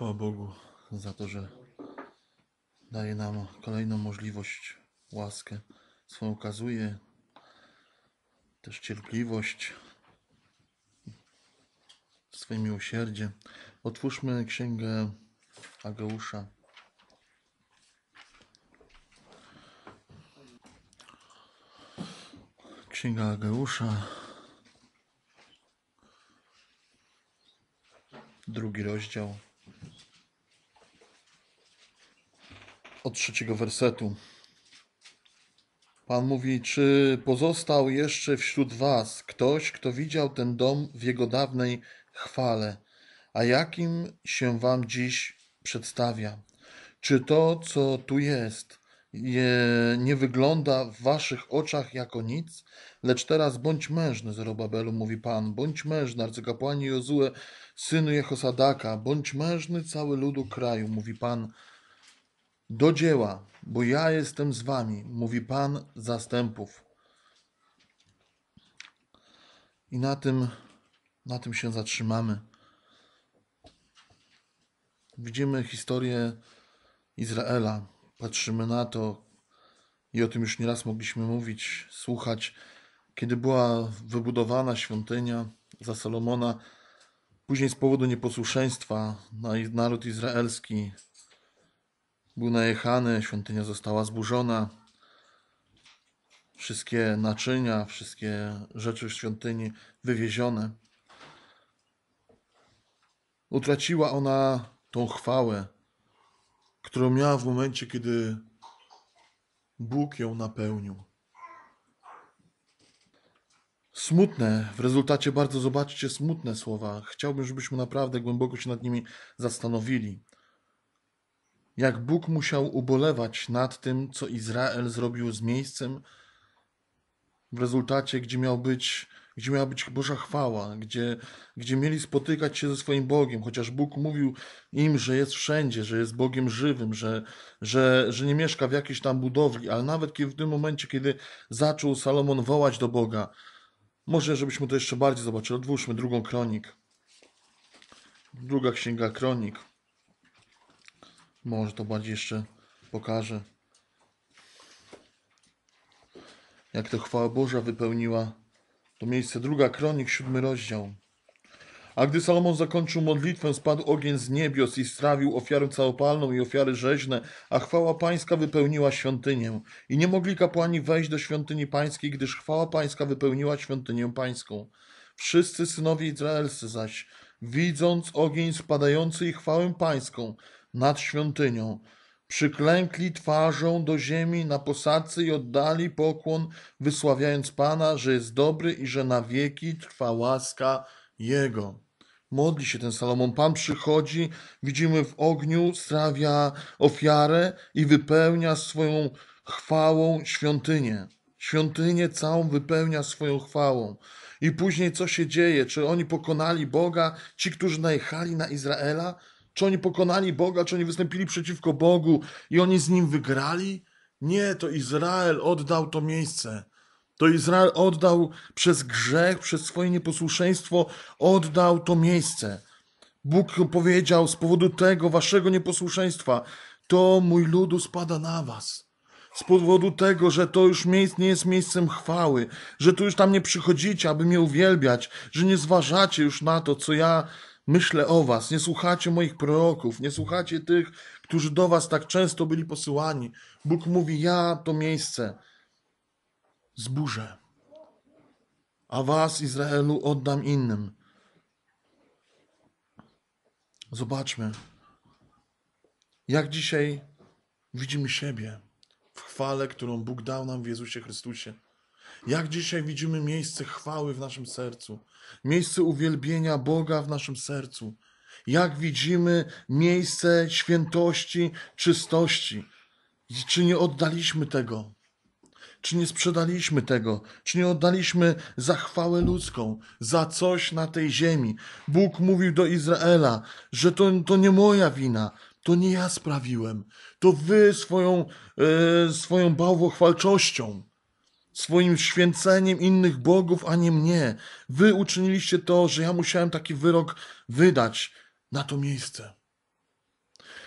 Chwała Bogu za to, że daje nam kolejną możliwość, łaskę swoją okazuje, też cierpliwość, swoje miłosierdzie. Otwórzmy księgę Ageusza. Księga Ageusza, drugi rozdział. od trzeciego wersetu. Pan mówi, czy pozostał jeszcze wśród was ktoś, kto widział ten dom w jego dawnej chwale, a jakim się wam dziś przedstawia? Czy to, co tu jest, nie wygląda w waszych oczach jako nic? Lecz teraz bądź mężny, Zerobabelu, mówi Pan, bądź mężny, arcykapłani Jozue, synu Jehosadaka, bądź mężny cały ludu kraju, mówi Pan, do dzieła, bo ja jestem z wami, mówi Pan zastępów. I na tym, na tym się zatrzymamy. Widzimy historię Izraela, patrzymy na to i o tym już nieraz mogliśmy mówić, słuchać. Kiedy była wybudowana świątynia za Salomona, później z powodu nieposłuszeństwa naród izraelski był najechany, świątynia została zburzona. Wszystkie naczynia, wszystkie rzeczy w świątyni wywiezione. Utraciła ona tą chwałę, którą miała w momencie, kiedy Bóg ją napełnił. Smutne, w rezultacie bardzo zobaczcie smutne słowa. Chciałbym, żebyśmy naprawdę głęboko się nad nimi zastanowili jak Bóg musiał ubolewać nad tym, co Izrael zrobił z miejscem, w rezultacie, gdzie, miał być, gdzie miała być Boża chwała, gdzie, gdzie mieli spotykać się ze swoim Bogiem, chociaż Bóg mówił im, że jest wszędzie, że jest Bogiem żywym, że, że, że nie mieszka w jakiejś tam budowli, ale nawet w tym momencie, kiedy zaczął Salomon wołać do Boga, może żebyśmy to jeszcze bardziej zobaczyli, odwłóżmy drugą kronik, druga księga kronik, może to bardziej jeszcze pokażę. Jak to chwała Boża wypełniła to miejsce. Druga kronik, siódmy rozdział. A gdy Salomon zakończył modlitwę, spadł ogień z niebios i strawił ofiarę całopalną i ofiary rzeźne, a chwała pańska wypełniła świątynię. I nie mogli kapłani wejść do świątyni pańskiej, gdyż chwała pańska wypełniła świątynię pańską. Wszyscy synowie izraelscy zaś, widząc ogień spadający i chwałę pańską, nad świątynią. Przyklękli twarzą do ziemi na posadzce i oddali pokłon, wysławiając Pana, że jest dobry i że na wieki trwa łaska Jego. Modli się ten Salomon. Pan przychodzi, widzimy w ogniu, strawia ofiarę i wypełnia swoją chwałą świątynię. Świątynię całą wypełnia swoją chwałą. I później co się dzieje? Czy oni pokonali Boga, ci, którzy najechali na Izraela? Czy oni pokonali Boga, czy oni wystąpili przeciwko Bogu i oni z nim wygrali? Nie, to Izrael oddał to miejsce. To Izrael oddał przez grzech, przez swoje nieposłuszeństwo, oddał to miejsce. Bóg powiedział: Z powodu tego waszego nieposłuszeństwa, to mój ludu spada na was. Z powodu tego, że to już miejsce nie jest miejscem chwały, że tu już tam nie przychodzicie, aby mnie uwielbiać, że nie zważacie już na to, co ja Myślę o was, nie słuchacie moich proroków, nie słuchacie tych, którzy do was tak często byli posyłani. Bóg mówi: Ja to miejsce zburzę, a was, Izraelu, oddam innym. Zobaczmy, jak dzisiaj widzimy siebie w chwale, którą Bóg dał nam w Jezusie Chrystusie. Jak dzisiaj widzimy miejsce chwały w naszym sercu, miejsce uwielbienia Boga w naszym sercu, jak widzimy miejsce świętości, czystości. Czy nie oddaliśmy tego? Czy nie sprzedaliśmy tego? Czy nie oddaliśmy za chwałę ludzką, za coś na tej ziemi? Bóg mówił do Izraela, że to, to nie moja wina, to nie ja sprawiłem, to wy swoją, e, swoją bałwochwalczością swoim święceniem innych bogów, a nie mnie. Wy uczyniliście to, że ja musiałem taki wyrok wydać na to miejsce.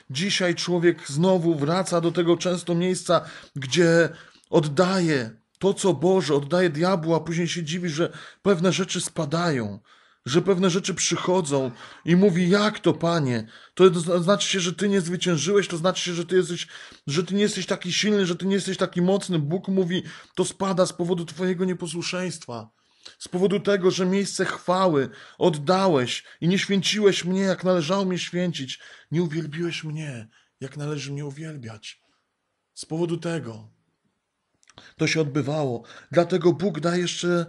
Dzisiaj człowiek znowu wraca do tego często miejsca, gdzie oddaje to, co Boże, oddaje diabłu, a później się dziwi, że pewne rzeczy spadają że pewne rzeczy przychodzą i mówi, jak to, panie? To znaczy się, że ty nie zwyciężyłeś, to znaczy się, że ty, jesteś, że ty nie jesteś taki silny, że ty nie jesteś taki mocny. Bóg mówi, to spada z powodu twojego nieposłuszeństwa. Z powodu tego, że miejsce chwały oddałeś i nie święciłeś mnie, jak należało mnie święcić, nie uwielbiłeś mnie, jak należy mnie uwielbiać. Z powodu tego to się odbywało. Dlatego Bóg da jeszcze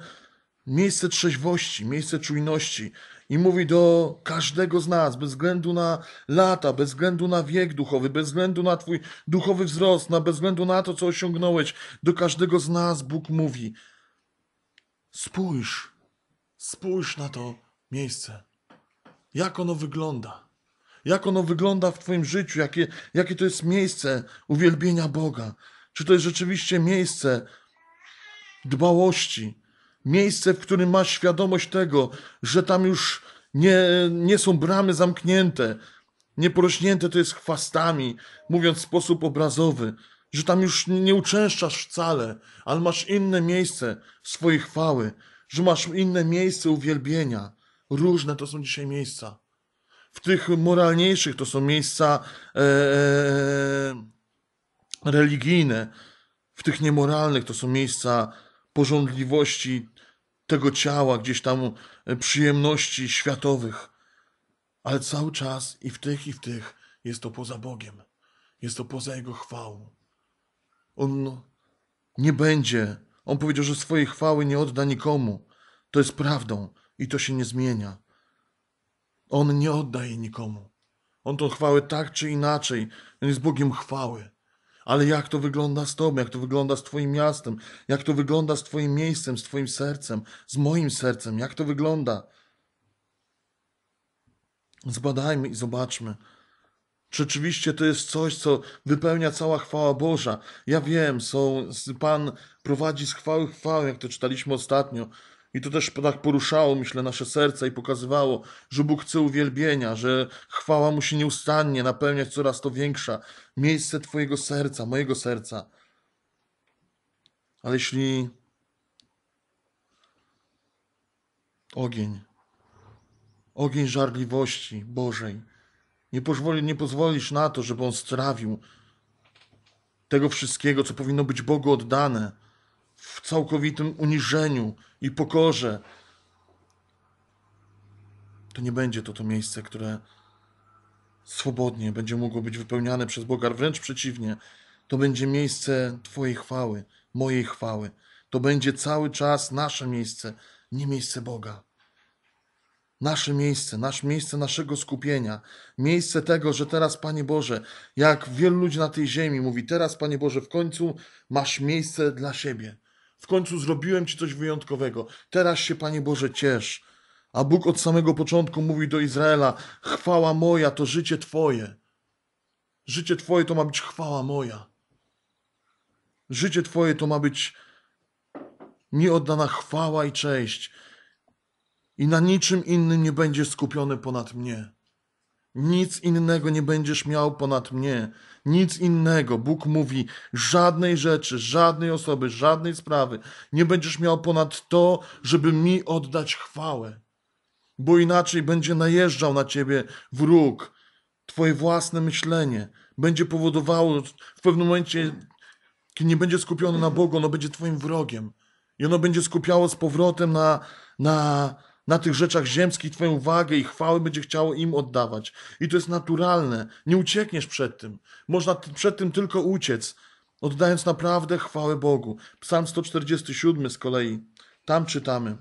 miejsce trzeźwości, miejsce czujności i mówi do każdego z nas, bez względu na lata, bez względu na wiek duchowy, bez względu na Twój duchowy wzrost, na, bez względu na to, co osiągnąłeś, do każdego z nas Bóg mówi: Spójrz, spójrz na to miejsce, jak ono wygląda. Jak ono wygląda w Twoim życiu, jakie, jakie to jest miejsce uwielbienia Boga? Czy to jest rzeczywiście miejsce dbałości, Miejsce, w którym masz świadomość tego, że tam już nie, nie są bramy zamknięte, nieporośnięte to jest chwastami, mówiąc w sposób obrazowy, że tam już nie uczęszczasz wcale, ale masz inne miejsce swojej chwały, że masz inne miejsce uwielbienia. Różne to są dzisiaj miejsca. W tych moralniejszych to są miejsca e, e religijne, w tych niemoralnych to są miejsca pożądliwości tego ciała, gdzieś tam e, przyjemności światowych. Ale cały czas i w tych, i w tych jest to poza Bogiem. Jest to poza Jego chwałą. On nie będzie. On powiedział, że swojej chwały nie odda nikomu. To jest prawdą i to się nie zmienia. On nie odda jej nikomu. On tą chwałę tak czy inaczej. On jest Bogiem chwały ale jak to wygląda z Tobą, jak to wygląda z Twoim miastem, jak to wygląda z Twoim miejscem, z Twoim sercem, z moim sercem, jak to wygląda. Zbadajmy i zobaczmy. Czy rzeczywiście to jest coś, co wypełnia cała chwała Boża? Ja wiem, są, Pan prowadzi z chwały chwałę, jak to czytaliśmy ostatnio. I to też tak poruszało, myślę, nasze serca i pokazywało, że Bóg chce uwielbienia, że chwała mu się nieustannie napełniać coraz to większa miejsce Twojego serca, mojego serca. Ale jeśli ogień, ogień żarliwości Bożej, nie, pozwoli, nie pozwolisz na to, żeby on strawił tego wszystkiego, co powinno być Bogu oddane w całkowitym uniżeniu, i pokorze, to nie będzie to to miejsce, które swobodnie będzie mogło być wypełniane przez Boga, wręcz przeciwnie, to będzie miejsce Twojej chwały, mojej chwały. To będzie cały czas nasze miejsce, nie miejsce Boga. Nasze miejsce, nasz miejsce naszego skupienia, miejsce tego, że teraz, Panie Boże, jak wielu ludzi na tej ziemi mówi, teraz, Panie Boże, w końcu masz miejsce dla siebie. W końcu zrobiłem Ci coś wyjątkowego. Teraz się, Panie Boże, ciesz. A Bóg od samego początku mówi do Izraela: Chwała moja to życie Twoje. Życie Twoje to ma być chwała moja. Życie Twoje to ma być mi oddana chwała i cześć. I na niczym innym nie będzie skupiony ponad mnie. Nic innego nie będziesz miał ponad mnie. Nic innego. Bóg mówi: żadnej rzeczy, żadnej osoby, żadnej sprawy nie będziesz miał ponad to, żeby mi oddać chwałę. Bo inaczej będzie najeżdżał na ciebie wróg, twoje własne myślenie. Będzie powodowało w pewnym momencie, kiedy nie będzie skupione na Bogu, ono będzie twoim wrogiem. I ono będzie skupiało z powrotem na, na, na tych rzeczach ziemskich Twoją uwagę i chwałę będzie chciało im oddawać. I to jest naturalne. Nie uciekniesz przed tym. Można przed tym tylko uciec, oddając naprawdę chwałę Bogu. Psalm 147 z kolei. Tam czytamy.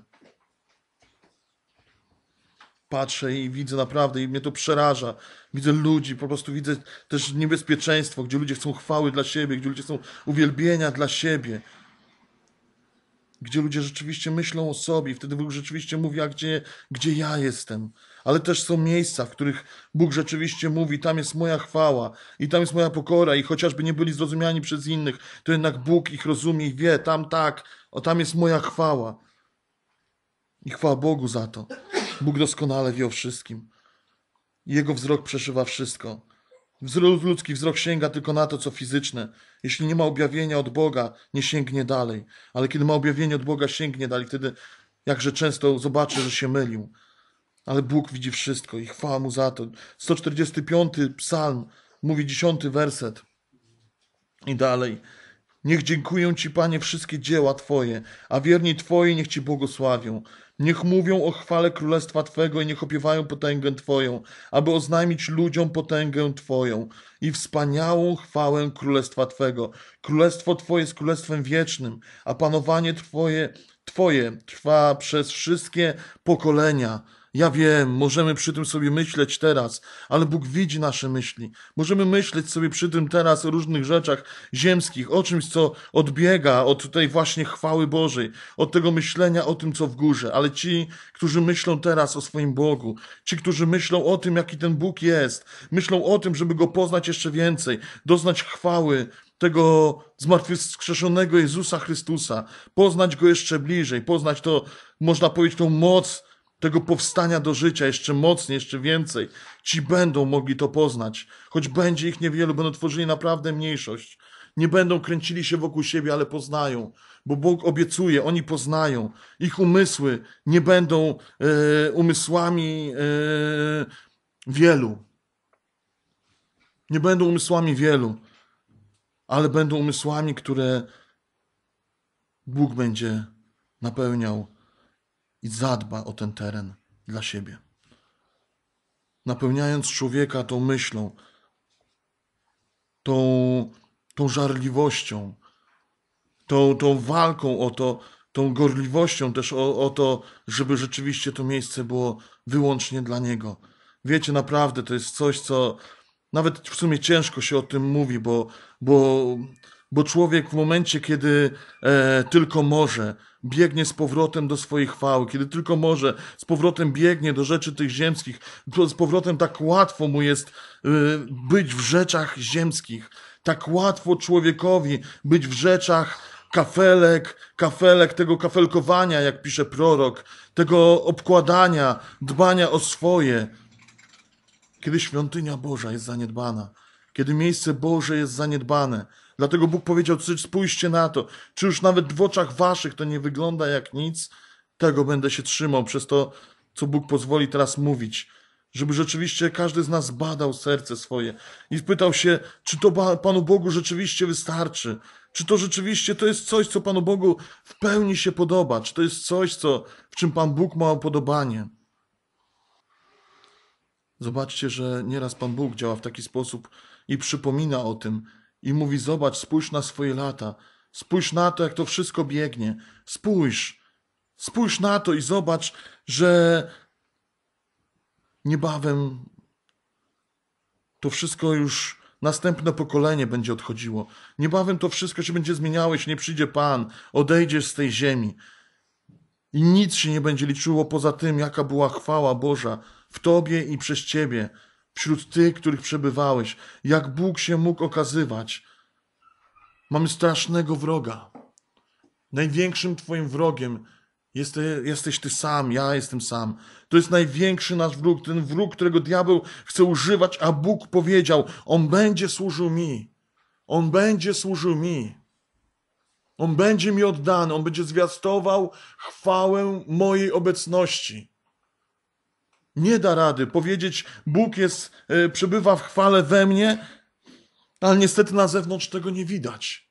Patrzę i widzę naprawdę, i mnie to przeraża. Widzę ludzi, po prostu widzę też niebezpieczeństwo, gdzie ludzie chcą chwały dla siebie, gdzie ludzie chcą uwielbienia dla siebie gdzie ludzie rzeczywiście myślą o sobie, wtedy Bóg rzeczywiście mówi, a gdzie, gdzie ja jestem. Ale też są miejsca, w których Bóg rzeczywiście mówi, tam jest moja chwała i tam jest moja pokora i chociażby nie byli zrozumiani przez innych, to jednak Bóg ich rozumie i wie, tam tak, o tam jest moja chwała. I chwała Bogu za to. Bóg doskonale wie o wszystkim. Jego wzrok przeszywa wszystko. Ludzki wzrok sięga tylko na to, co fizyczne. Jeśli nie ma objawienia od Boga, nie sięgnie dalej. Ale kiedy ma objawienie od Boga, sięgnie dalej. Wtedy jakże często zobaczy, że się mylił. Ale Bóg widzi wszystko i chwała Mu za to. 145 psalm mówi 10 werset. I dalej. Niech dziękują Ci, Panie, wszystkie dzieła Twoje, a wierni Twoi niech Ci błogosławią. Niech mówią o chwale Królestwa Twego i niech opiewają potęgę Twoją, aby oznajmić ludziom potęgę Twoją i wspaniałą chwałę Królestwa Twego. Królestwo Twoje jest Królestwem Wiecznym, a panowanie Twoje, Twoje trwa przez wszystkie pokolenia. Ja wiem, możemy przy tym sobie myśleć teraz, ale Bóg widzi nasze myśli. Możemy myśleć sobie przy tym teraz o różnych rzeczach ziemskich, o czymś, co odbiega od tej właśnie chwały Bożej, od tego myślenia o tym, co w górze. Ale ci, którzy myślą teraz o swoim Bogu, ci, którzy myślą o tym, jaki ten Bóg jest, myślą o tym, żeby go poznać jeszcze więcej, doznać chwały, tego zmartwychwskrzeszonego Jezusa Chrystusa, poznać Go jeszcze bliżej, poznać to, można powiedzieć, tą moc tego powstania do życia jeszcze mocniej, jeszcze więcej. Ci będą mogli to poznać, choć będzie ich niewielu, będą tworzyli naprawdę mniejszość. Nie będą kręcili się wokół siebie, ale poznają, bo Bóg obiecuje, oni poznają. Ich umysły nie będą e, umysłami e, wielu. Nie będą umysłami wielu, ale będą umysłami, które Bóg będzie napełniał i zadba o ten teren dla siebie. Napełniając człowieka tą myślą, tą, tą żarliwością, tą, tą walką o to, tą gorliwością też o, o to, żeby rzeczywiście to miejsce było wyłącznie dla niego. Wiecie, naprawdę to jest coś, co nawet w sumie ciężko się o tym mówi, bo, bo, bo człowiek w momencie, kiedy e, tylko może, biegnie z powrotem do swojej chwały, kiedy tylko może, z powrotem biegnie do rzeczy tych ziemskich, z powrotem tak łatwo mu jest y, być w rzeczach ziemskich, tak łatwo człowiekowi być w rzeczach kafelek, kafelek tego kafelkowania, jak pisze prorok, tego obkładania, dbania o swoje, kiedy świątynia Boża jest zaniedbana kiedy miejsce Boże jest zaniedbane. Dlatego Bóg powiedział, spójrzcie na to, czy już nawet w oczach waszych to nie wygląda jak nic, tego będę się trzymał przez to, co Bóg pozwoli teraz mówić, żeby rzeczywiście każdy z nas badał serce swoje i pytał się, czy to Panu Bogu rzeczywiście wystarczy, czy to rzeczywiście to jest coś, co Panu Bogu w pełni się podoba, czy to jest coś, co, w czym Pan Bóg ma upodobanie. Zobaczcie, że nieraz Pan Bóg działa w taki sposób, i przypomina o tym i mówi: Zobacz, spójrz na swoje lata, spójrz na to, jak to wszystko biegnie, spójrz, spójrz na to i zobacz, że niebawem to wszystko już Następne pokolenie będzie odchodziło. Niebawem to wszystko się będzie zmieniało, jeśli nie przyjdzie Pan, odejdziesz z tej ziemi. I nic się nie będzie liczyło poza tym, jaka była chwała Boża w Tobie i przez Ciebie wśród tych, których przebywałeś, jak Bóg się mógł okazywać. Mamy strasznego wroga. Największym Twoim wrogiem jest, jesteś Ty sam, ja jestem sam. To jest największy nasz wróg, ten wróg, którego diabeł chce używać, a Bóg powiedział: On będzie służył mi. On będzie służył mi. On będzie mi oddany, on będzie zwiastował chwałę mojej obecności. Nie da rady powiedzieć, Bóg jest, e, przebywa w chwale we mnie, ale niestety na zewnątrz tego nie widać.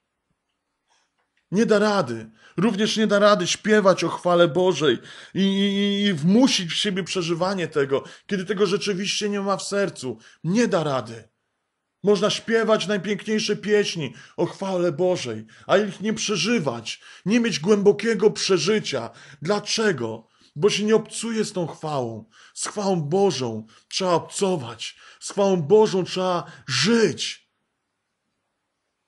Nie da rady. Również nie da rady śpiewać o chwale Bożej i, i, i wmusić w siebie przeżywanie tego, kiedy tego rzeczywiście nie ma w sercu. Nie da rady. Można śpiewać najpiękniejsze pieśni o chwale Bożej, a ich nie przeżywać, nie mieć głębokiego przeżycia. Dlaczego? bo się nie obcuje z tą chwałą. Z chwałą Bożą trzeba obcować, z chwałą Bożą trzeba żyć.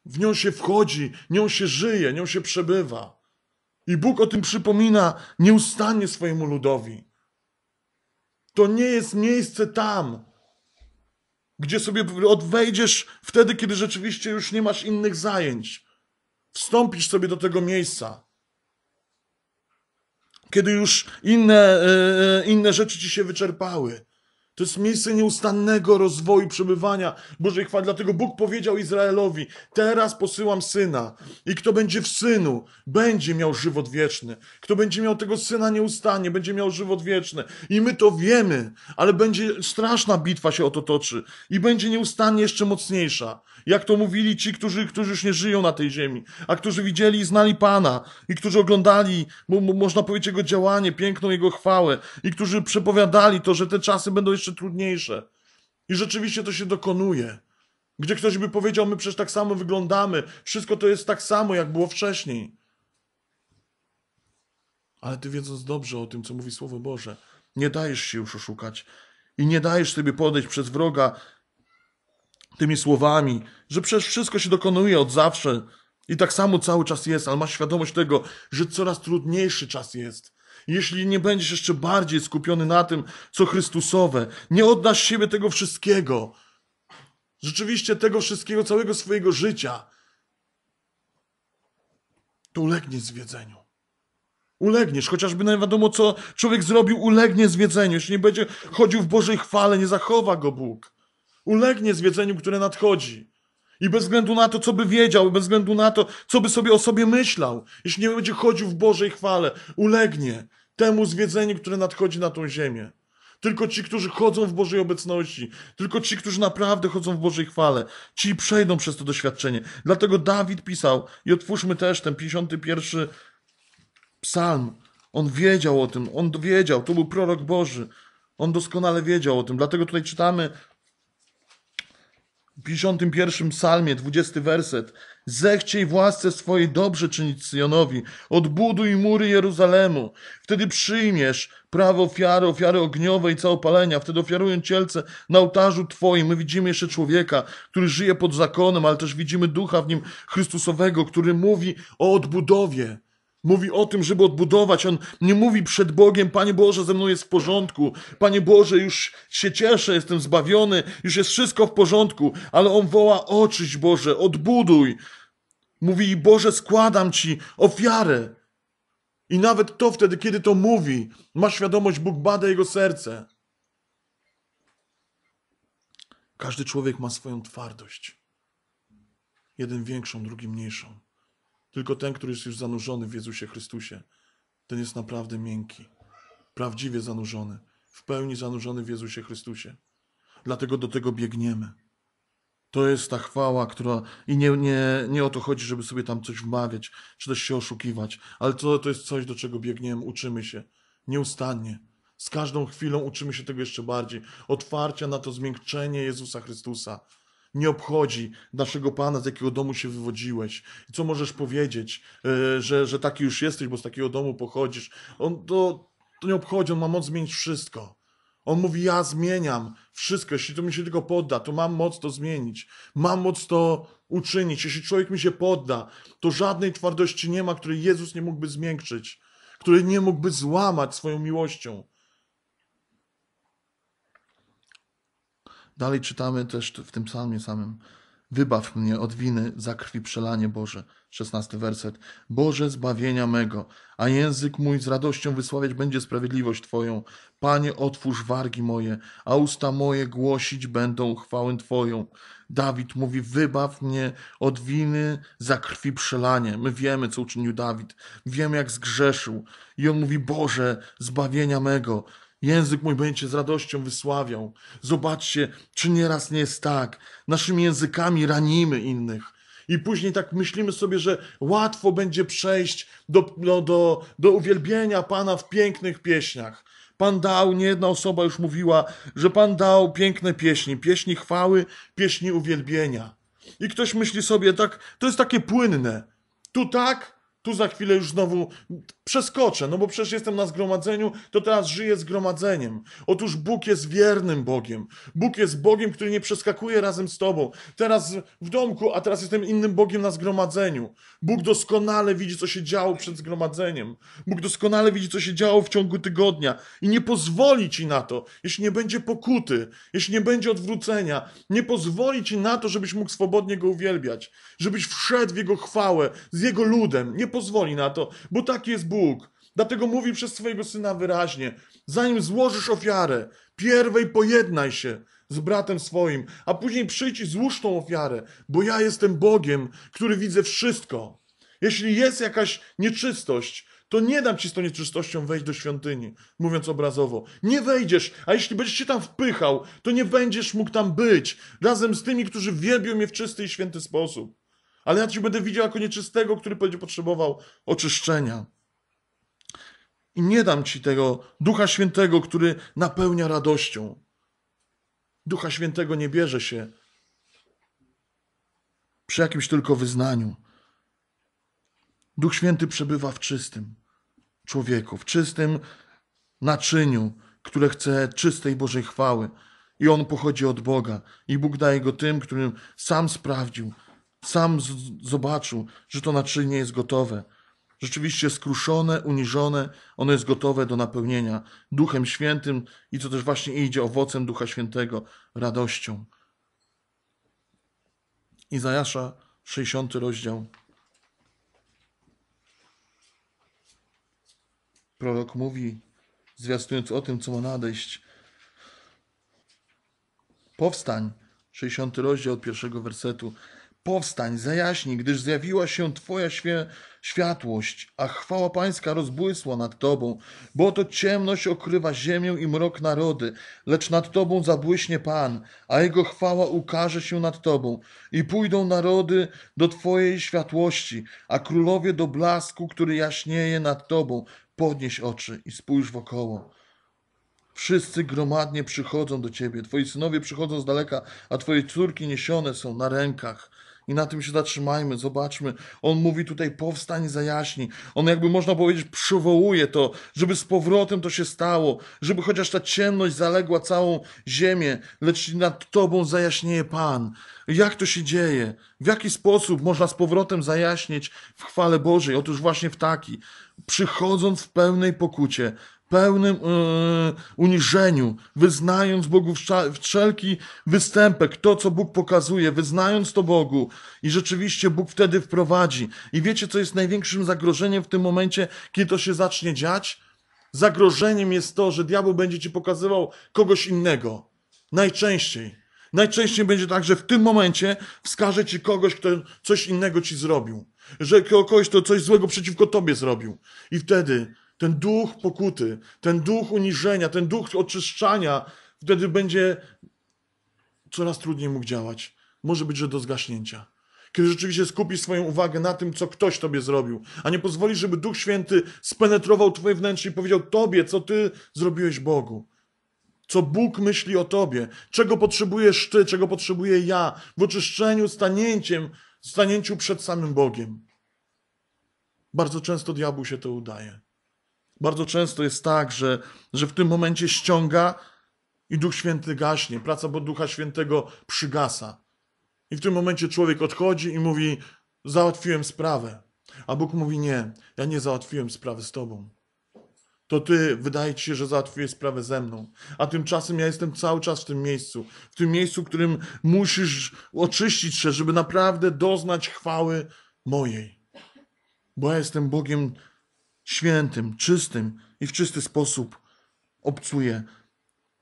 W nią się wchodzi, nią się żyje, nią się przebywa. I Bóg o tym przypomina nieustannie swojemu ludowi. To nie jest miejsce tam, gdzie sobie odwejdziesz wtedy, kiedy rzeczywiście już nie masz innych zajęć. Wstąpisz sobie do tego miejsca kiedy już inne, e, e, inne rzeczy ci się wyczerpały. To jest miejsce nieustannego rozwoju, przebywania Bożej chwały. Dlatego Bóg powiedział Izraelowi, teraz posyłam syna i kto będzie w synu, będzie miał żywot wieczny. Kto będzie miał tego syna nieustannie, będzie miał żywot wieczny. I my to wiemy, ale będzie straszna bitwa się o to toczy i będzie nieustannie jeszcze mocniejsza. Jak to mówili ci, którzy, którzy już nie żyją na tej ziemi, a którzy widzieli i znali Pana i którzy oglądali, można powiedzieć, Jego działanie, piękną Jego chwałę i którzy przepowiadali to, że te czasy będą jeszcze jeszcze trudniejsze. I rzeczywiście to się dokonuje. Gdzie ktoś by powiedział, my przecież tak samo wyglądamy, wszystko to jest tak samo, jak było wcześniej. Ale ty wiedząc dobrze o tym, co mówi Słowo Boże, nie dajesz się już oszukać i nie dajesz sobie podejść przez wroga tymi słowami, że przecież wszystko się dokonuje od zawsze i tak samo cały czas jest, ale masz świadomość tego, że coraz trudniejszy czas jest jeśli nie będziesz jeszcze bardziej skupiony na tym, co Chrystusowe, nie oddasz siebie tego wszystkiego, rzeczywiście tego wszystkiego, całego swojego życia, to ulegniesz zwiedzeniu. Ulegniesz, chociażby nie wiadomo, co człowiek zrobił, ulegnie zwiedzeniu. Jeśli nie będzie chodził w Bożej chwale, nie zachowa go Bóg. Ulegnie zwiedzeniu, które nadchodzi. I bez względu na to, co by wiedział, bez względu na to, co by sobie o sobie myślał, jeśli nie będzie chodził w Bożej chwale, ulegnie temu zwiedzeniu, które nadchodzi na tą ziemię. Tylko ci, którzy chodzą w Bożej obecności, tylko ci, którzy naprawdę chodzą w Bożej chwale, ci przejdą przez to doświadczenie. Dlatego Dawid pisał, i otwórzmy też ten 51 psalm. On wiedział o tym, on wiedział, to był prorok Boży. On doskonale wiedział o tym. Dlatego tutaj czytamy 51 psalmie, 20 werset. Zechciej własce swojej dobrze czynić Syjonowi, odbuduj mury Jeruzalemu. Wtedy przyjmiesz prawo ofiary, ofiary ogniowe i całopalenia. Wtedy ofiarują cielce na ołtarzu Twoim. My widzimy jeszcze człowieka, który żyje pod zakonem, ale też widzimy ducha w nim Chrystusowego, który mówi o odbudowie. Mówi o tym, żeby odbudować. On nie mówi przed Bogiem, Panie Boże, ze mną jest w porządku. Panie Boże, już się cieszę, jestem zbawiony, już jest wszystko w porządku. Ale on woła, oczyść Boże, odbuduj. Mówi, Boże, składam Ci ofiarę. I nawet to wtedy, kiedy to mówi, ma świadomość, Bóg bada jego serce. Każdy człowiek ma swoją twardość. Jeden większą, drugi mniejszą. Tylko ten, który jest już zanurzony w Jezusie Chrystusie, ten jest naprawdę miękki, prawdziwie zanurzony, w pełni zanurzony w Jezusie Chrystusie. Dlatego do tego biegniemy. To jest ta chwała, która. I nie, nie, nie o to chodzi, żeby sobie tam coś wmawiać, czy też się oszukiwać, ale to, to jest coś, do czego biegniemy, uczymy się nieustannie. Z każdą chwilą uczymy się tego jeszcze bardziej. Otwarcia na to zmiękczenie Jezusa Chrystusa nie obchodzi naszego Pana, z jakiego domu się wywodziłeś. I co możesz powiedzieć, e, że, że taki już jesteś, bo z takiego domu pochodzisz. On to, to nie obchodzi, on ma moc zmienić wszystko. On mówi, ja zmieniam wszystko, jeśli to mi się tylko podda, to mam moc to zmienić, mam moc to uczynić. Jeśli człowiek mi się podda, to żadnej twardości nie ma, której Jezus nie mógłby zmiękczyć, której nie mógłby złamać swoją miłością. Dalej czytamy też w tym psalmie samym. Wybaw mnie od winy za krwi przelanie Boże. 16 werset. Boże zbawienia mego, a język mój z radością wysławiać będzie sprawiedliwość Twoją. Panie, otwórz wargi moje, a usta moje głosić będą chwałę Twoją. Dawid mówi, wybaw mnie od winy za krwi przelanie. My wiemy, co uczynił Dawid. Wiemy, jak zgrzeszył. I on mówi, Boże, zbawienia mego. Język mój będzie z radością wysławiał. Zobaczcie, czy nieraz nie jest tak. Naszymi językami ranimy innych. I później tak myślimy sobie, że łatwo będzie przejść do, do, no, do, do uwielbienia Pana w pięknych pieśniach. Pan dał, nie jedna osoba już mówiła, że Pan dał piękne pieśni, pieśni chwały, pieśni uwielbienia. I ktoś myśli sobie, tak, to jest takie płynne. Tu tak, tu za chwilę już znowu Przeskoczę, no bo przecież jestem na zgromadzeniu, to teraz żyję zgromadzeniem. Otóż Bóg jest wiernym Bogiem. Bóg jest Bogiem, który nie przeskakuje razem z Tobą. Teraz w domku, a teraz jestem innym Bogiem na zgromadzeniu. Bóg doskonale widzi, co się działo przed zgromadzeniem. Bóg doskonale widzi, co się działo w ciągu tygodnia i nie pozwoli Ci na to, jeśli nie będzie pokuty, jeśli nie będzie odwrócenia, nie pozwoli Ci na to, żebyś mógł swobodnie Go uwielbiać, żebyś wszedł w Jego chwałę z Jego ludem. Nie pozwoli na to, bo taki jest Bóg Bóg. Dlatego mówi przez swojego syna wyraźnie: Zanim złożysz ofiarę, pierwej pojednaj się z bratem swoim, a później przyjdź i złóż tą ofiarę, bo ja jestem Bogiem, który widzę wszystko. Jeśli jest jakaś nieczystość, to nie dam ci z tą nieczystością wejść do świątyni, mówiąc obrazowo. Nie wejdziesz, a jeśli będziesz się tam wpychał, to nie będziesz mógł tam być, razem z tymi, którzy wierbią mnie w czysty i święty sposób. Ale ja ci będę widział jako nieczystego, który będzie potrzebował oczyszczenia i nie dam Ci tego Ducha Świętego, który napełnia radością. Ducha Świętego nie bierze się przy jakimś tylko wyznaniu. Duch Święty przebywa w czystym człowieku, w czystym naczyniu, które chce czystej Bożej chwały. I on pochodzi od Boga. I Bóg daje go tym, którym sam sprawdził, sam zobaczył, że to naczynie jest gotowe, rzeczywiście skruszone, uniżone, ono jest gotowe do napełnienia Duchem Świętym i co też właśnie idzie owocem Ducha Świętego, radością. Izajasza, 60 rozdział. Prorok mówi, zwiastując o tym, co ma nadejść. Powstań, 60 rozdział od pierwszego wersetu. Powstań, zajaśnij, gdyż zjawiła się Twoja świe światłość, a chwała Pańska rozbłysła nad Tobą. Bo to ciemność okrywa ziemię i mrok narody, lecz nad Tobą zabłyśnie Pan, a Jego chwała ukaże się nad Tobą. I pójdą narody do Twojej światłości, a królowie do blasku, który jaśnieje nad Tobą. Podnieś oczy i spójrz wokoło. Wszyscy gromadnie przychodzą do ciebie. Twoi synowie przychodzą z daleka, a twoje córki niesione są na rękach. I na tym się zatrzymajmy, zobaczmy. On mówi tutaj, powstań, zajaśni. On jakby można powiedzieć, przywołuje to, żeby z powrotem to się stało, żeby chociaż ta ciemność zaległa całą ziemię, lecz nad tobą zajaśnieje Pan. Jak to się dzieje? W jaki sposób można z powrotem zajaśnieć w chwale Bożej? Otóż właśnie w taki. Przychodząc w pełnej pokucie, pełnym yy, uniżeniu, wyznając Bogu wszelki występek, to co Bóg pokazuje, wyznając to Bogu i rzeczywiście Bóg wtedy wprowadzi. I wiecie, co jest największym zagrożeniem w tym momencie, kiedy to się zacznie dziać? Zagrożeniem jest to, że diabeł będzie ci pokazywał kogoś innego. Najczęściej. Najczęściej będzie tak, że w tym momencie wskaże ci kogoś, kto coś innego ci zrobił. Że kogoś, kto coś złego przeciwko tobie zrobił. I wtedy ten duch pokuty, ten duch uniżenia, ten duch oczyszczania, wtedy będzie coraz trudniej mógł działać. Może być, że do zgaśnięcia. Kiedy rzeczywiście skupisz swoją uwagę na tym, co ktoś tobie zrobił, a nie pozwolisz, żeby Duch Święty spenetrował twoje wnętrze i powiedział tobie, co ty zrobiłeś Bogu. Co Bóg myśli o tobie, czego potrzebujesz ty, czego potrzebuję ja, w oczyszczeniu, stanięciem, stanięciu przed samym Bogiem. Bardzo często diabłu się to udaje. Bardzo często jest tak, że, że w tym momencie ściąga i Duch Święty gaśnie. Praca bo Ducha Świętego przygasa. I w tym momencie człowiek odchodzi i mówi: Załatwiłem sprawę. A Bóg mówi: Nie, ja nie załatwiłem sprawy z Tobą. To Ty wydaje Ci się, że załatwiłeś sprawę ze mną. A tymczasem ja jestem cały czas w tym miejscu. W tym miejscu, w którym musisz oczyścić się, żeby naprawdę doznać chwały mojej. Bo ja jestem Bogiem świętym, czystym i w czysty sposób obcuje.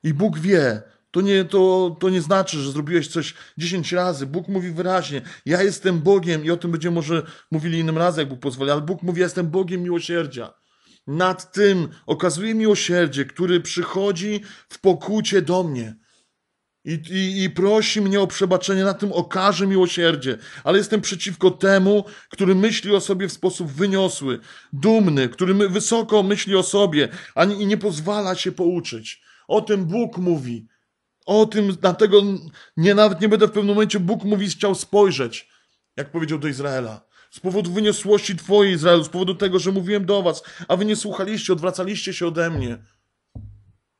I Bóg wie, to nie, to, to nie znaczy, że zrobiłeś coś dziesięć razy. Bóg mówi wyraźnie, ja jestem Bogiem i o tym będziemy może mówili innym razem, jak Bóg pozwoli, ale Bóg mówi, ja jestem Bogiem miłosierdzia. Nad tym okazuje miłosierdzie, który przychodzi w pokucie do mnie. I, i, I prosi mnie o przebaczenie, na tym okaże miłosierdzie. Ale jestem przeciwko temu, który myśli o sobie w sposób wyniosły, dumny, który wysoko myśli o sobie ani, i nie pozwala się pouczyć. O tym Bóg mówi. O tym, dlatego nie, nawet nie będę w pewnym momencie, Bóg mówi, chciał spojrzeć, jak powiedział do Izraela. Z powodu wyniosłości Twojej, Izraelu, z powodu tego, że mówiłem do Was, a Wy nie słuchaliście, odwracaliście się ode mnie.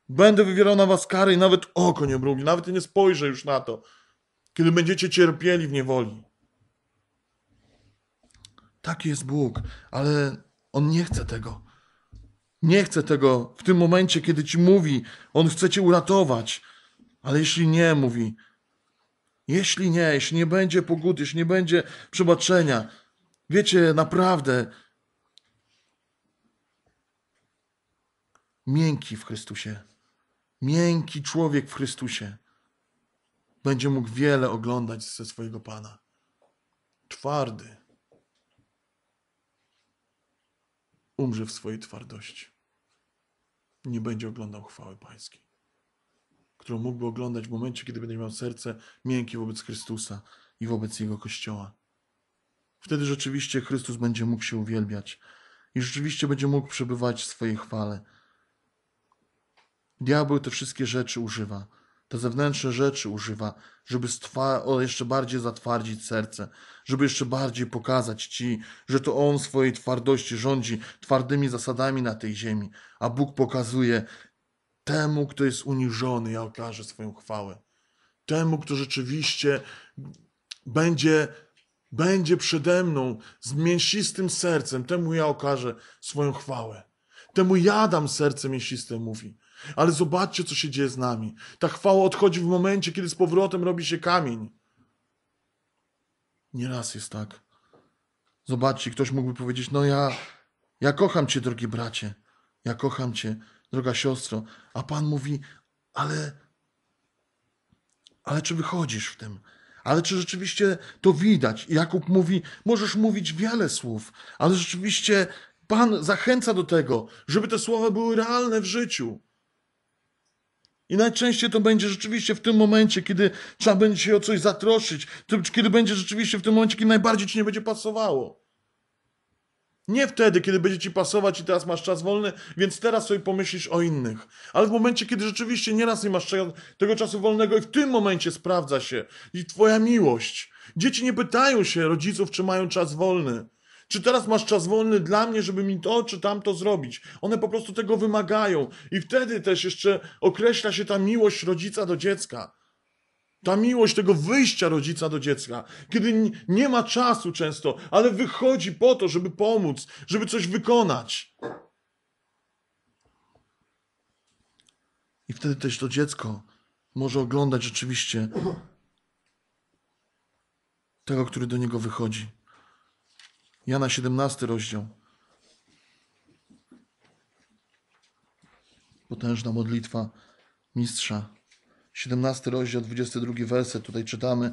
Będę wywierał na was kary i nawet oko nie mrugnie, nawet nie spojrzę już na to, kiedy będziecie cierpieli w niewoli. Taki jest Bóg, ale On nie chce tego. Nie chce tego w tym momencie, kiedy ci mówi, On chce cię uratować, ale jeśli nie, mówi, jeśli nie, jeśli nie będzie pogód, jeśli nie będzie przebaczenia, wiecie, naprawdę, miękki w Chrystusie miękki człowiek w Chrystusie będzie mógł wiele oglądać ze swojego Pana. Twardy umrze w swojej twardości. Nie będzie oglądał chwały Pańskiej, którą mógłby oglądać w momencie, kiedy będzie miał serce miękkie wobec Chrystusa i wobec Jego Kościoła. Wtedy rzeczywiście Chrystus będzie mógł się uwielbiać i rzeczywiście będzie mógł przebywać w swojej chwale. Diabeł te wszystkie rzeczy używa, te zewnętrzne rzeczy używa, żeby o, jeszcze bardziej zatwardzić serce, żeby jeszcze bardziej pokazać Ci, że to On swojej twardości rządzi twardymi zasadami na tej ziemi, a Bóg pokazuje temu, kto jest uniżony, ja okażę swoją chwałę. Temu, kto rzeczywiście będzie, będzie przede mną z mięsistym sercem, temu ja okażę swoją chwałę. Temu ja dam serce mięsiste, mówi. Ale zobaczcie, co się dzieje z nami. Ta chwała odchodzi w momencie, kiedy z powrotem robi się kamień. Nieraz jest tak. Zobaczcie, ktoś mógłby powiedzieć: No ja, ja kocham Cię, drogi bracie, ja kocham Cię, droga siostro. A Pan mówi: Ale, ale czy wychodzisz w tym? Ale czy rzeczywiście to widać? Jakub mówi: Możesz mówić wiele słów, ale rzeczywiście Pan zachęca do tego, żeby te słowa były realne w życiu. I najczęściej to będzie rzeczywiście w tym momencie, kiedy trzeba będzie się o coś zatroszyć, kiedy będzie rzeczywiście w tym momencie, kiedy najbardziej ci nie będzie pasowało. Nie wtedy, kiedy będzie ci pasować i teraz masz czas wolny, więc teraz sobie pomyślisz o innych. Ale w momencie, kiedy rzeczywiście nieraz nie masz tego czasu wolnego i w tym momencie sprawdza się i twoja miłość. Dzieci nie pytają się rodziców, czy mają czas wolny. Czy teraz masz czas wolny dla mnie, żeby mi to czy tamto zrobić? One po prostu tego wymagają. I wtedy też jeszcze określa się ta miłość rodzica do dziecka. Ta miłość tego wyjścia rodzica do dziecka, kiedy nie ma czasu często, ale wychodzi po to, żeby pomóc, żeby coś wykonać. I wtedy też to dziecko może oglądać rzeczywiście tego, który do niego wychodzi. Jana 17 rozdział. Potężna modlitwa mistrza. 17 rozdział, 22 werset. Tutaj czytamy.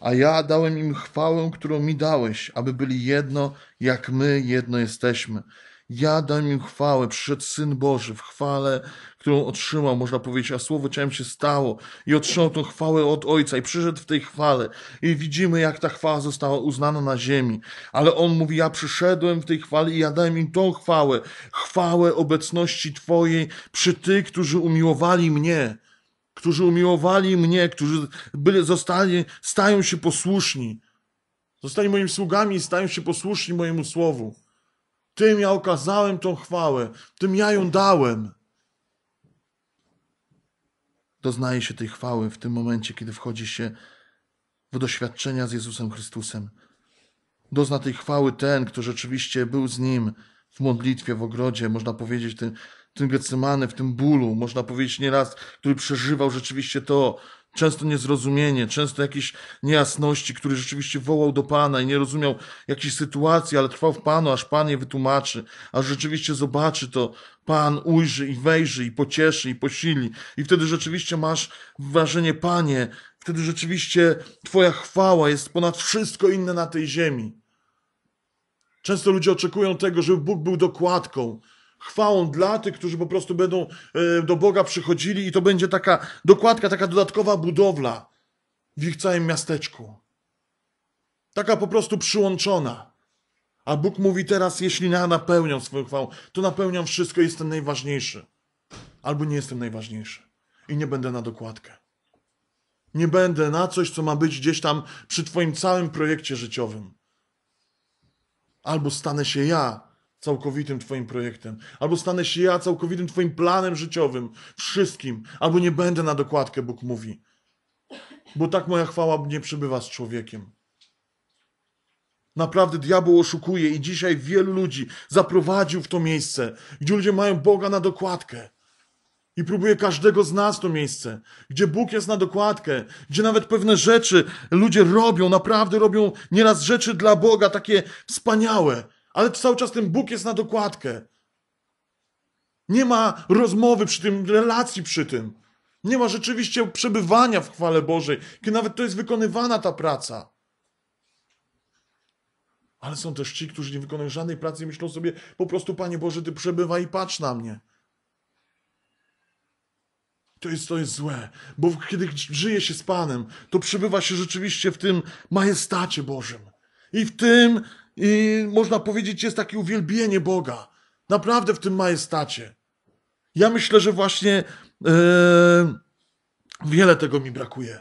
A ja dałem im chwałę, którą mi dałeś, aby byli jedno, jak my jedno jesteśmy. Ja dam im chwałę, przyszedł Syn Boży w chwale, którą otrzymał, można powiedzieć, a Słowo ciałem się stało i otrzymał tą chwałę od Ojca i przyszedł w tej chwale i widzimy, jak ta chwała została uznana na ziemi. Ale On mówi, ja przyszedłem w tej chwale i ja dałem im tą chwałę, chwałę obecności Twojej przy Tych, którzy umiłowali mnie, którzy umiłowali mnie, którzy byli, zostali, stają się posłuszni. Zostali moimi sługami i stają się posłuszni mojemu Słowu. Tym ja okazałem tą chwałę, tym ja ją dałem. Doznaje się tej chwały w tym momencie, kiedy wchodzi się w doświadczenia z Jezusem Chrystusem. Dozna tej chwały ten, kto rzeczywiście był z Nim w modlitwie, w ogrodzie, można powiedzieć, tym, tym Getsemane, w tym bólu, można powiedzieć nieraz, który przeżywał rzeczywiście to, często niezrozumienie, często jakieś niejasności, który rzeczywiście wołał do Pana i nie rozumiał jakiejś sytuacji, ale trwał w Panu, aż Pan je wytłumaczy, aż rzeczywiście zobaczy to, Pan ujrzy i wejrzy i pocieszy i posili. I wtedy rzeczywiście masz wrażenie, Panie, wtedy rzeczywiście Twoja chwała jest ponad wszystko inne na tej ziemi. Często ludzie oczekują tego, żeby Bóg był dokładką, Chwałą dla tych, którzy po prostu będą e, do Boga przychodzili i to będzie taka dokładka, taka dodatkowa budowla w ich całym miasteczku. Taka po prostu przyłączona. A Bóg mówi teraz, jeśli ja napełniam swoją chwałą, to napełniam wszystko i jestem najważniejszy. Albo nie jestem najważniejszy. I nie będę na dokładkę. Nie będę na coś, co ma być gdzieś tam przy Twoim całym projekcie życiowym. Albo stanę się ja całkowitym Twoim projektem, albo stanę się ja całkowitym Twoim planem życiowym, wszystkim, albo nie będę na dokładkę, Bóg mówi. Bo tak moja chwała nie przybywa z człowiekiem. Naprawdę diabeł oszukuje i dzisiaj wielu ludzi zaprowadził w to miejsce, gdzie ludzie mają Boga na dokładkę. I próbuje każdego z nas to miejsce, gdzie Bóg jest na dokładkę, gdzie nawet pewne rzeczy ludzie robią, naprawdę robią nieraz rzeczy dla Boga, takie wspaniałe, ale cały czas ten Bóg jest na dokładkę. Nie ma rozmowy przy tym, relacji przy tym. Nie ma rzeczywiście przebywania w chwale Bożej, kiedy nawet to jest wykonywana ta praca. Ale są też ci, którzy nie wykonują żadnej pracy i myślą sobie, po prostu Panie Boże, Ty przebywaj i patrz na mnie. To jest, to jest złe, bo kiedy żyje się z Panem, to przebywa się rzeczywiście w tym majestacie Bożym i w tym i można powiedzieć, jest takie uwielbienie Boga. Naprawdę w tym majestacie. Ja myślę, że właśnie e, wiele tego mi brakuje.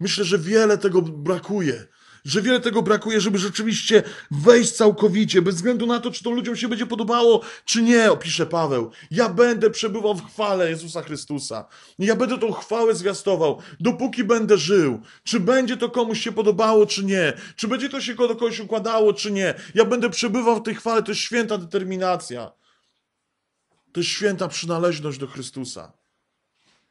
Myślę, że wiele tego brakuje że wiele tego brakuje, żeby rzeczywiście wejść całkowicie, bez względu na to, czy to ludziom się będzie podobało, czy nie, opisze Paweł. Ja będę przebywał w chwale Jezusa Chrystusa. Ja będę tą chwałę zwiastował, dopóki będę żył. Czy będzie to komuś się podobało, czy nie. Czy będzie to się do kogoś układało, czy nie. Ja będę przebywał w tej chwale, to jest święta determinacja. To jest święta przynależność do Chrystusa.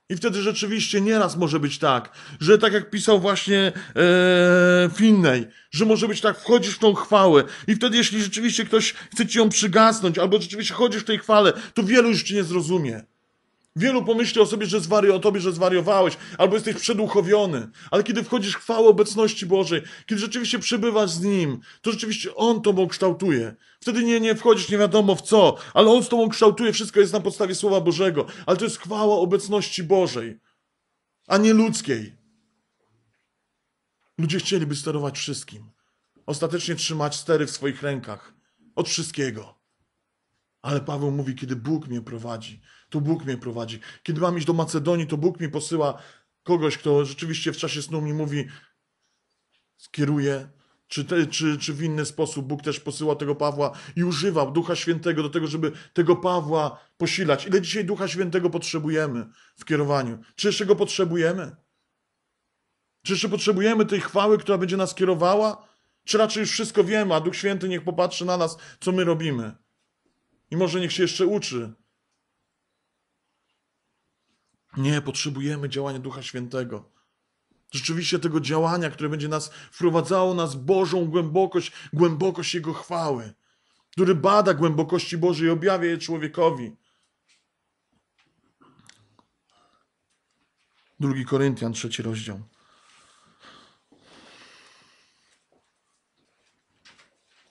I wtedy rzeczywiście nieraz może być tak, że tak jak pisał właśnie e, Finney, że może być tak, wchodzisz w tą chwałę i wtedy jeśli rzeczywiście ktoś chce ci ją przygasnąć albo rzeczywiście chodzisz w tej chwale, to wielu już ci nie zrozumie. Wielu pomyśli o sobie, że zwari o tobie, że zwariowałeś, albo jesteś przeduchowiony. Ale kiedy wchodzisz w chwałę obecności Bożej, kiedy rzeczywiście przebywasz z Nim, to rzeczywiście On tobą kształtuje. Wtedy nie, nie wchodzisz nie wiadomo w co, ale On z tobą kształtuje, wszystko jest na podstawie Słowa Bożego. Ale to jest chwała obecności Bożej, a nie ludzkiej. Ludzie chcieliby sterować wszystkim. Ostatecznie trzymać stery w swoich rękach. Od wszystkiego. Ale Paweł mówi, kiedy Bóg mnie prowadzi, to Bóg mnie prowadzi. Kiedy mam iść do Macedonii, to Bóg mi posyła kogoś, kto rzeczywiście w czasie snu mi mówi, skieruje, czy, te, czy, czy w inny sposób Bóg też posyła tego Pawła i używał Ducha Świętego do tego, żeby tego Pawła posilać. Ile dzisiaj Ducha Świętego potrzebujemy w kierowaniu? Czy jeszcze go potrzebujemy? Czy jeszcze potrzebujemy tej chwały, która będzie nas kierowała? Czy raczej już wszystko wiemy, a Duch Święty niech popatrzy na nas, co my robimy? I może niech się jeszcze uczy. Nie, potrzebujemy działania Ducha Świętego. Rzeczywiście tego działania, które będzie nas wprowadzało nas Bożą głębokość, głębokość Jego chwały, który bada głębokości Bożej i objawia je człowiekowi. Drugi Koryntian, trzeci rozdział.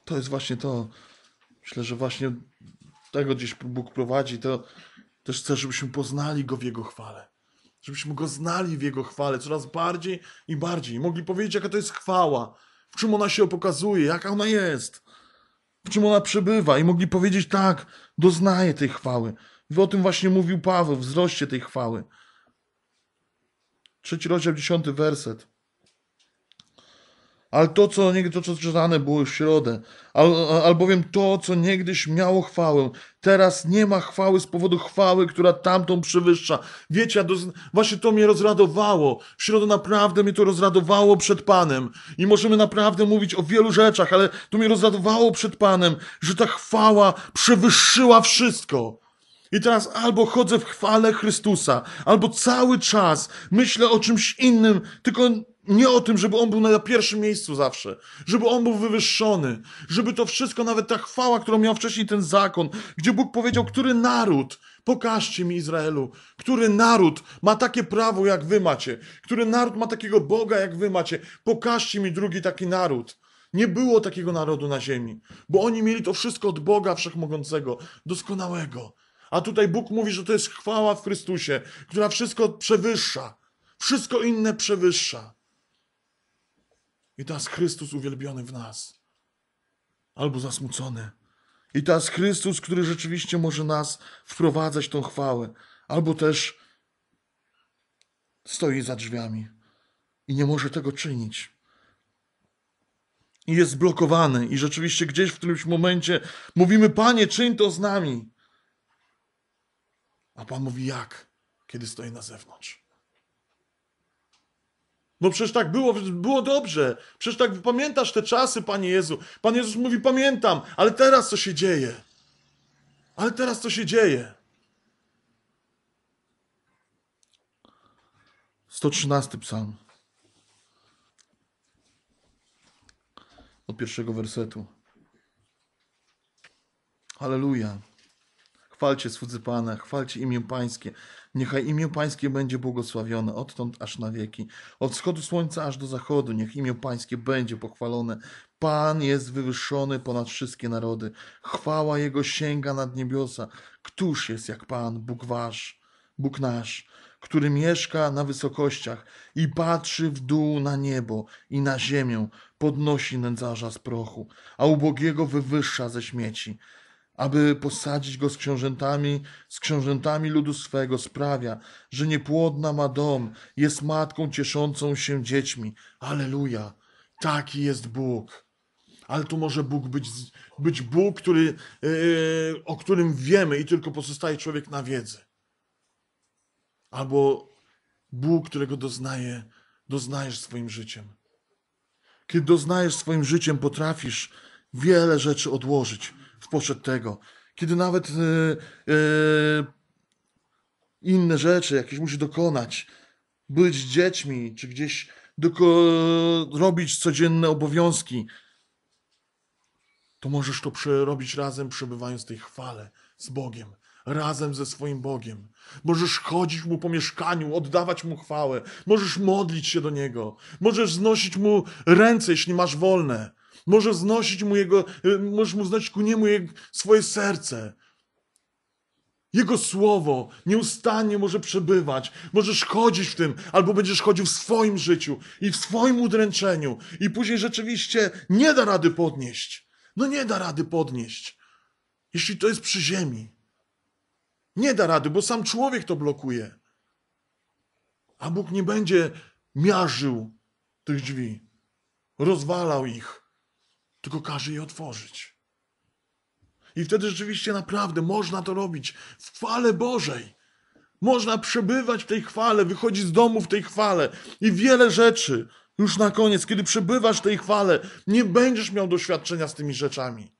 To jest właśnie to. Myślę, że właśnie tego gdzieś Bóg prowadzi, to też chcę, żebyśmy poznali Go w Jego chwale. Żebyśmy Go znali w Jego chwale coraz bardziej i bardziej. Mogli powiedzieć, jaka to jest chwała, w czym ona się pokazuje, jaka ona jest, w czym ona przebywa. I mogli powiedzieć, tak, doznaję tej chwały. I o tym właśnie mówił Paweł, wzroście tej chwały. Trzeci rozdział, dziesiąty werset ale to, co niegdy, to, co czytane było w środę, al, albowiem to, co niegdyś miało chwałę, teraz nie ma chwały z powodu chwały, która tamtą przewyższa. Wiecie, ja do, właśnie to mnie rozradowało. W środę naprawdę mnie to rozradowało przed Panem. I możemy naprawdę mówić o wielu rzeczach, ale to mnie rozradowało przed Panem, że ta chwała przewyższyła wszystko. I teraz albo chodzę w chwale Chrystusa, albo cały czas myślę o czymś innym, tylko nie o tym, żeby on był na pierwszym miejscu zawsze, żeby on był wywyższony, żeby to wszystko, nawet ta chwała, którą miał wcześniej ten zakon, gdzie Bóg powiedział, który naród, pokażcie mi Izraelu, który naród ma takie prawo, jak wy macie, który naród ma takiego Boga, jak wy macie, pokażcie mi drugi taki naród. Nie było takiego narodu na ziemi, bo oni mieli to wszystko od Boga Wszechmogącego, doskonałego. A tutaj Bóg mówi, że to jest chwała w Chrystusie, która wszystko przewyższa, wszystko inne przewyższa. I teraz Chrystus uwielbiony w nas. Albo zasmucony. I teraz Chrystus, który rzeczywiście może nas wprowadzać tą chwałę. Albo też stoi za drzwiami i nie może tego czynić. I jest blokowany. I rzeczywiście gdzieś w którymś momencie mówimy, Panie, czyń to z nami. A Pan mówi, jak? Kiedy stoi na zewnątrz. No przecież tak było, było dobrze. Przecież tak pamiętasz te czasy, Panie Jezu. Pan Jezus mówi, pamiętam, ale teraz co się dzieje? Ale teraz co się dzieje? 113 psalm. Od pierwszego wersetu. Hallelujah. Chwalcie słudzy Pana, chwalcie imię Pańskie. Niechaj imię Pańskie będzie błogosławione odtąd aż na wieki. Od wschodu słońca aż do zachodu, niech imię Pańskie będzie pochwalone. Pan jest wywyższony ponad wszystkie narody. Chwała Jego sięga nad niebiosa. Któż jest jak Pan, Bóg wasz, Bóg nasz, który mieszka na wysokościach i patrzy w dół na niebo i na ziemię, podnosi nędzarza z prochu, a ubogiego wywyższa ze śmieci aby posadzić go z książętami, z książętami ludu swego, sprawia, że niepłodna ma dom, jest matką cieszącą się dziećmi. Aleluja! Taki jest Bóg. Ale to może Bóg być, być Bóg, który, yy, o którym wiemy i tylko pozostaje człowiek na wiedzy. Albo Bóg, którego doznaje, doznajesz swoim życiem. Kiedy doznajesz swoim życiem, potrafisz wiele rzeczy odłożyć poszedł tego. Kiedy nawet e, e, inne rzeczy jakieś musi dokonać, być dziećmi, czy gdzieś doko- robić codzienne obowiązki, to możesz to przerobić razem, przebywając w tej chwale z Bogiem, razem ze swoim Bogiem. Możesz chodzić mu po mieszkaniu, oddawać mu chwałę, możesz modlić się do niego, możesz znosić mu ręce, jeśli masz wolne. Może znosić mu jego, y, możesz mu znosić ku niemu swoje serce. Jego słowo nieustannie może przebywać. Możesz chodzić w tym, albo będziesz chodził w swoim życiu i w swoim udręczeniu, i później rzeczywiście nie da rady podnieść. No nie da rady podnieść, jeśli to jest przy ziemi. Nie da rady, bo sam człowiek to blokuje. A Bóg nie będzie miażdżył tych drzwi, rozwalał ich tylko każe je otworzyć. I wtedy rzeczywiście naprawdę można to robić w chwale Bożej. Można przebywać w tej chwale, wychodzić z domu w tej chwale i wiele rzeczy. Już na koniec, kiedy przebywasz w tej chwale, nie będziesz miał doświadczenia z tymi rzeczami.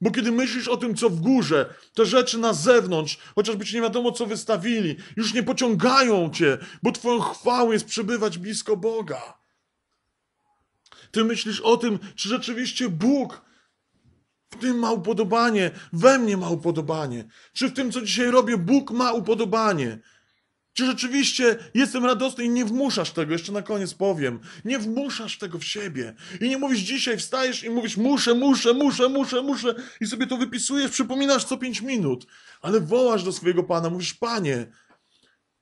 Bo kiedy myślisz o tym, co w górze, te rzeczy na zewnątrz, chociażby ci nie wiadomo, co wystawili, już nie pociągają cię, bo twoją chwałą jest przebywać blisko Boga. Ty myślisz o tym, czy rzeczywiście Bóg w tym ma upodobanie, we mnie ma upodobanie. Czy w tym, co dzisiaj robię, Bóg ma upodobanie. Czy rzeczywiście jestem radosny i nie wmuszasz tego, jeszcze na koniec powiem. Nie wmuszasz tego w siebie. I nie mówisz dzisiaj, wstajesz i mówisz muszę, muszę, muszę, muszę, muszę i sobie to wypisujesz, przypominasz co pięć minut. Ale wołasz do swojego Pana, mówisz Panie,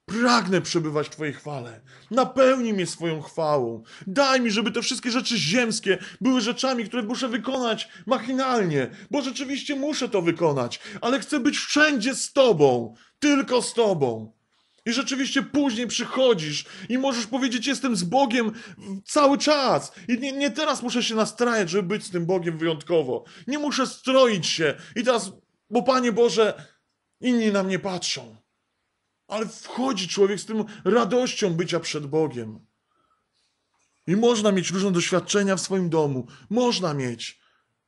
Pragnę przebywać w Twojej chwale. Napełnij mnie swoją chwałą. Daj mi, żeby te wszystkie rzeczy ziemskie były rzeczami, które muszę wykonać machinalnie, bo rzeczywiście muszę to wykonać, ale chcę być wszędzie z Tobą, tylko z Tobą. I rzeczywiście później przychodzisz i możesz powiedzieć, jestem z Bogiem cały czas. I nie, nie teraz muszę się nastrajać, żeby być z tym Bogiem wyjątkowo. Nie muszę stroić się. I teraz, bo Panie Boże, inni na mnie patrzą. Ale wchodzi człowiek z tym radością bycia przed Bogiem. I można mieć różne doświadczenia w swoim domu. Można mieć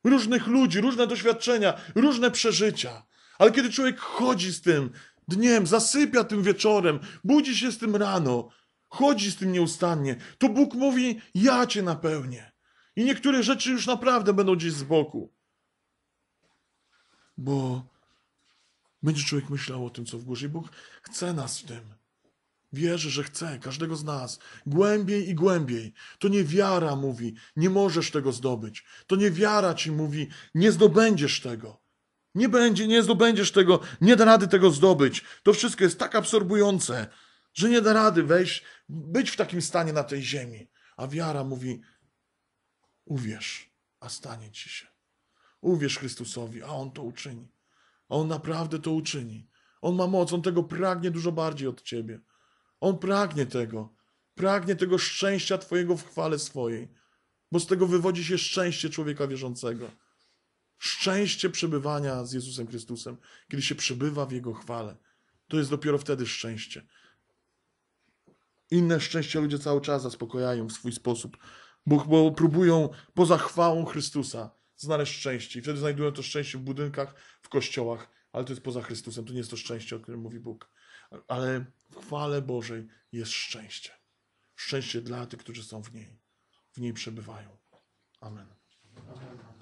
różnych ludzi, różne doświadczenia, różne przeżycia. Ale kiedy człowiek chodzi z tym dniem, zasypia tym wieczorem, budzi się z tym rano, chodzi z tym nieustannie, to Bóg mówi: Ja cię napełnię. I niektóre rzeczy już naprawdę będą gdzieś z boku. Bo będzie człowiek myślał o tym, co w górze. I Bóg chce nas w tym. Wierzy, że chce, każdego z nas. Głębiej i głębiej. To nie wiara mówi, nie możesz tego zdobyć. To nie wiara ci mówi, nie zdobędziesz tego. Nie będzie, nie zdobędziesz tego, nie da rady tego zdobyć. To wszystko jest tak absorbujące, że nie da rady wejść, być w takim stanie na tej ziemi. A wiara mówi, uwierz, a stanie ci się. Uwierz Chrystusowi, a On to uczyni. On naprawdę to uczyni. On ma moc, on tego pragnie dużo bardziej od ciebie. On pragnie tego. Pragnie tego szczęścia Twojego w chwale swojej, bo z tego wywodzi się szczęście człowieka wierzącego. Szczęście przebywania z Jezusem Chrystusem, kiedy się przebywa w Jego chwale. To jest dopiero wtedy szczęście. Inne szczęście ludzie cały czas zaspokajają w swój sposób, bo, bo próbują poza chwałą Chrystusa znaleźć szczęście. I wtedy znajdują to szczęście w budynkach, w kościołach, ale to jest poza Chrystusem, to nie jest to szczęście, o którym mówi Bóg. Ale w chwale Bożej jest szczęście. Szczęście dla tych, którzy są w niej, w niej przebywają. Amen. Amen.